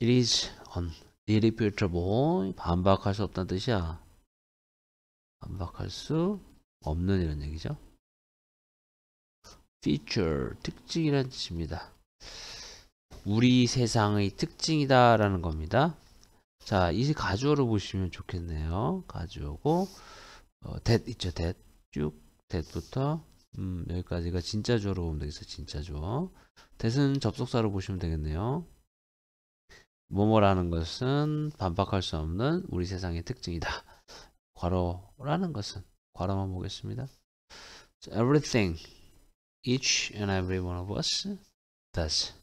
It is unrefutable. 뭐 반박할 수 없다는 뜻이야. 반박할 수 없는 이런 얘기죠. feature, 특징이란 뜻입니다. 우리 세상의 특징이다라는 겁니다. 자, 이제 가주어를 보시면 좋겠네요. 가주어고 어, that 있죠, that. 쭉 that부터 음, 여기까지가 진짜 주어로 보면 되겠어요. 진짜 주어. that은 접속사로 보시면 되겠네요. 뭐뭐라는 것은 반박할 수 없는 우리 세상의 특징이다. 괄호라는 것은 괄호만 보겠습니다. So everything, each and every one of us does.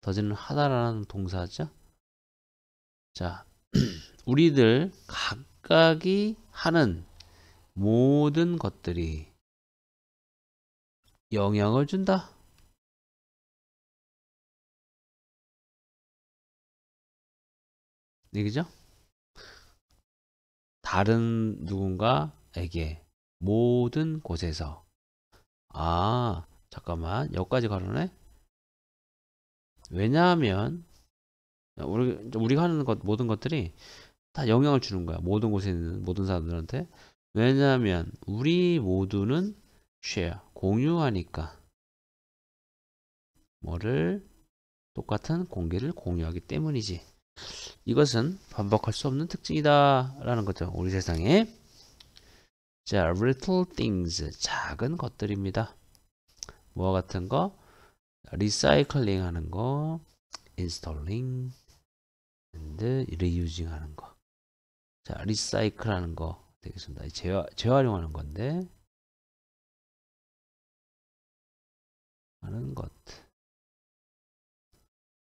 더즈는 하다라는 동사죠. 자, 우리들 각각이 하는 모든 것들이 영향을 준다. 얘기죠? 다른 누군가에게 모든 곳에서 아 잠깐만 여기까지 가려네 왜냐하면 우리, 우리가 하는 것 모든 것들이 다 영향을 주는 거야 모든 곳에 있는 모든 사람들한테 왜냐하면 우리 모두는 share 공유하니까 뭐를 똑같은 공개를 공유하기 때문이지 이것은 반복할 수 없는 특징이다 라는 거죠 우리 세상에 자 little things 작은 것들입니다 뭐와 같은 거 리사이클링 하는 거 인스톨링 and 리유징 하는 거자 리사이클 하는 거 되겠습니다 재활, 재활용하는 건데 하는 것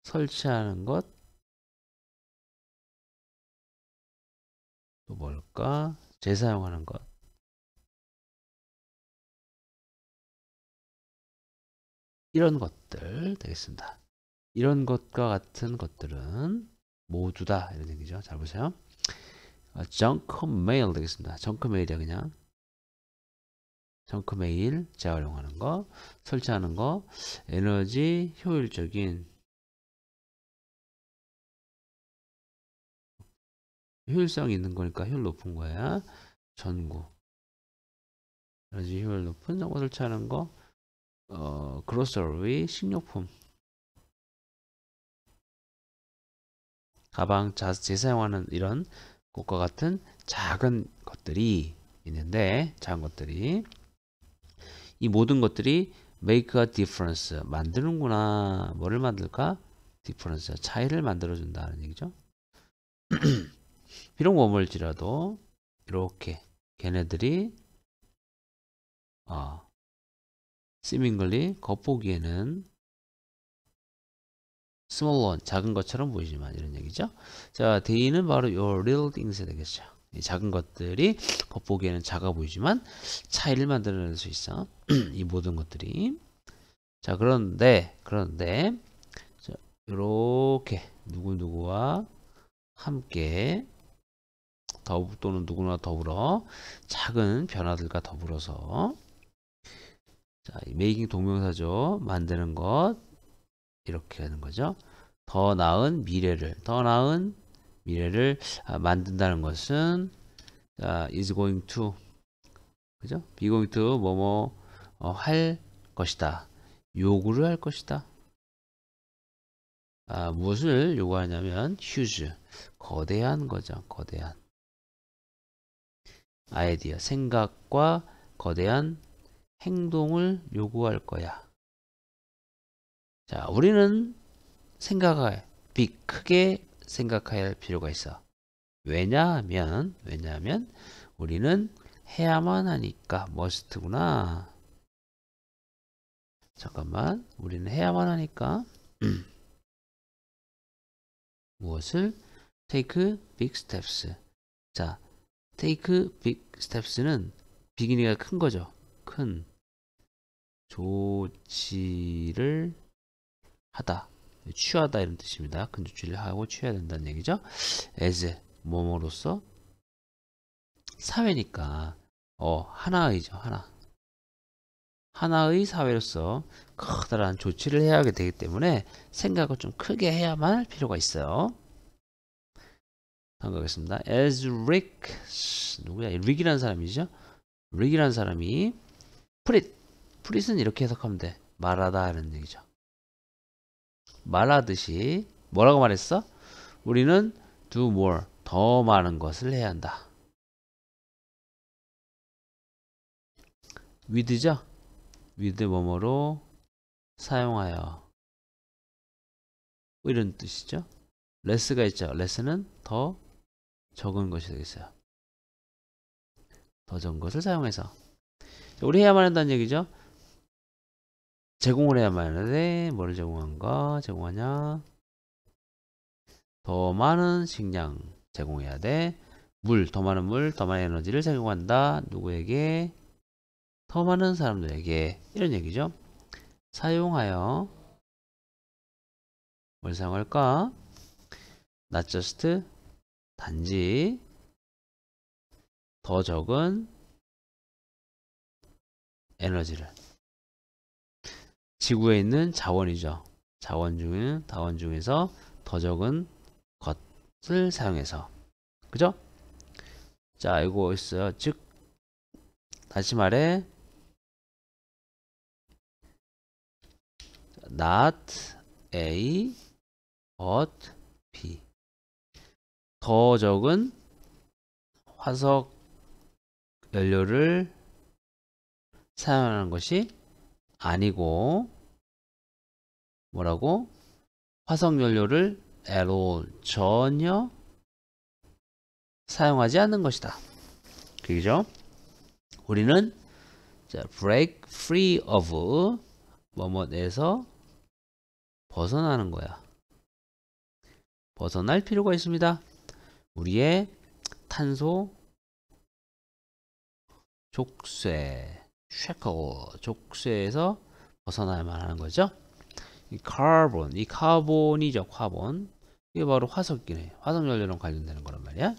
설치하는 것 뭘까? 재사용하는 것. 이런 것들 되겠습니다. 이런 것과 같은 것들은 모두 다 이런 얘기죠. 잘 보세요. 정크 아, 메일 되겠습니다. 정크 메일이야 그냥. 정크 메일 재활용하는 거, 설치하는 거, 에너지 효율적인 효율성이 있는 거니까 효율 높은 거야. 전구. 에너지 효율 높은 정보를 찾는 거. 어, 그로서리, 식료품. 가방 자, 재사용하는 이런 것과 같은 작은 것들이 있는데 작은 것들이 이 모든 것들이 make a difference 만드는구나 뭐를 만들까 difference 차이를 만들어 준다는 얘기죠 비록 머물지라도 이렇게 걔네들이 어, 시밍글리 겉보기에는 small one 작은 것처럼 보이지만 이런 얘기죠. 자, d h y 는 바로 your l i t l t h i n g s 되겠죠. 이 작은 것들이 겉보기에는 작아 보이지만 차이를 만들어낼 수 있어. 이 모든 것들이. 자, 그런데 그런데 자, 이렇게 누구누구와 함께 더욱 또는 누구나 더불어 작은 변화들과 더불어서 자, 메이킹 동명사죠. 만드는 것 이렇게 하는 거죠. 더 나은 미래를 더 나은 미래를 아, 만든다는 것은 자, is going to 그죠? be going to 뭐뭐 뭐, 어, 할 것이다. 요구를 할 것이다. 아, 무엇을 요구하냐면 huge 거대한 거죠. 거대한 아이디어, 생각과 거대한 행동을 요구할 거야. 자, 우리는 생각할, 빅, 크게 생각할 필요가 있어. 왜냐하면, 왜냐하면 우리는 해야만 하니까 머스트구나. 잠깐만, 우리는 해야만 하니까 무엇을 take big steps. 자, take big steps는 비기니가 큰 거죠. 큰 조치를 하다. 취하다 이런 뜻입니다. 큰 조치를 하고 취해야 된다는 얘기죠. as 뭐뭐로서 사회니까 어 하나의죠. 하나. 하나의 사회로서 커다란 조치를 해야 되기 때문에 생각을 좀 크게 해야만 할 필요가 있어요. 한하겠습니다 As Rick 누구야? 릭이라는 사람이죠. 릭이라는 사람이 프릿 프릿은 이렇게 해석하면 돼. 말하다 하는 얘기죠. 말하듯이 뭐라고 말했어? 우리는 do more 더 많은 것을 해야 한다. with죠? with 뭐뭐로 사용하여 뭐 이런 뜻이죠. less가 있죠. less는 더 적은 것이 되겠어요. 더 적은 것을 사용해서 우리 해야만 한다는 얘기죠. 제공을 해야만 하는데 뭐를 제공한 가 제공하냐 더 많은 식량 제공해야 돼. 물, 더 많은 물, 더 많은 에너지를 제공한다. 누구에게? 더 많은 사람들에게. 이런 얘기죠. 사용하여 뭘 사용할까? Not just 단지 더 적은 에너지를 지구에 있는 자원이죠. 자원 중, 에 다원 중에서 더 적은 것을 사용해서. 그죠? 자, 이거 있어요. 즉, 다시 말해, not a, but 더 적은 화석 연료를 사용하는 것이 아니고 뭐라고 화석 연료를 에로 전혀 사용하지 않는 것이다. 그죠? 우리는 자, break free of 뭐뭐에서 벗어나는 거야. 벗어날 필요가 있습니다. 우리의 탄소 족쇄, 쉐커 족쇄에서 벗어나야만 하는 거죠. 이 카본, 이 카본이죠, 카본. 이게 바로 화석이네. 화석 연료랑 관련되는 거란 말이야.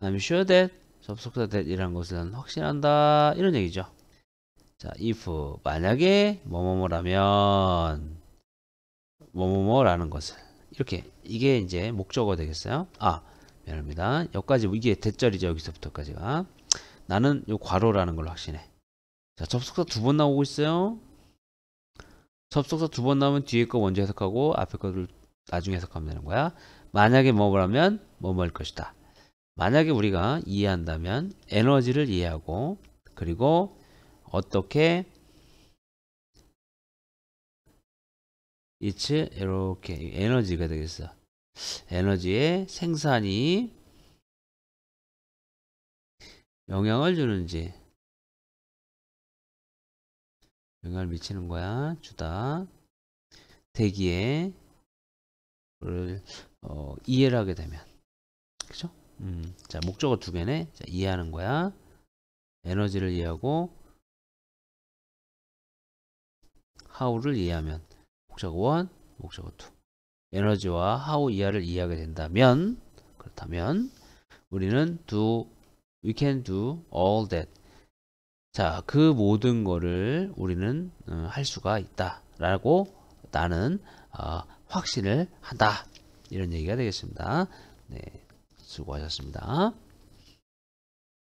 I'm sure that 접속사 that이라는 것은 확신한다 이런 얘기죠. 자, if 만약에 뭐 뭐뭐라면 뭐 뭐뭐라는 것을 이렇게 이게 이제 목적어 되겠어요. 아 미안합니다. 여기까지 이게 대절이죠. 여기서부터까지가. 나는 요 괄호라는 걸 확신해. 자, 접속사 두 번 나오고 있어요. 접속사 두 번 나오면 뒤에 거 먼저 해석하고 앞에 거를 나중에 해석하면 되는 거야. 만약에 뭐뭐라면 뭐뭐일 것이다. 만약에 우리가 이해한다면 에너지를 이해하고 그리고 어떻게 이츠 이렇게 에너지가 되겠어. 에너지의 생산이 영향을 주는지 영향을 미치는 거야 주다 대기에 를 어, 이해를 하게 되면 그죠? 음, 자 목적어 두 개네 자, 이해하는 거야 에너지를 이해하고 하우를 이해하면 목적어 1 목적어 2 에너지와 how 이하를 이해하게 된다면 그렇다면 우리는 do we can do all that 자그 모든 거를 우리는 어, 할 수가 있다 라고 나는 어, 확신을 한다 이런 얘기가 되겠습니다 네 수고하셨습니다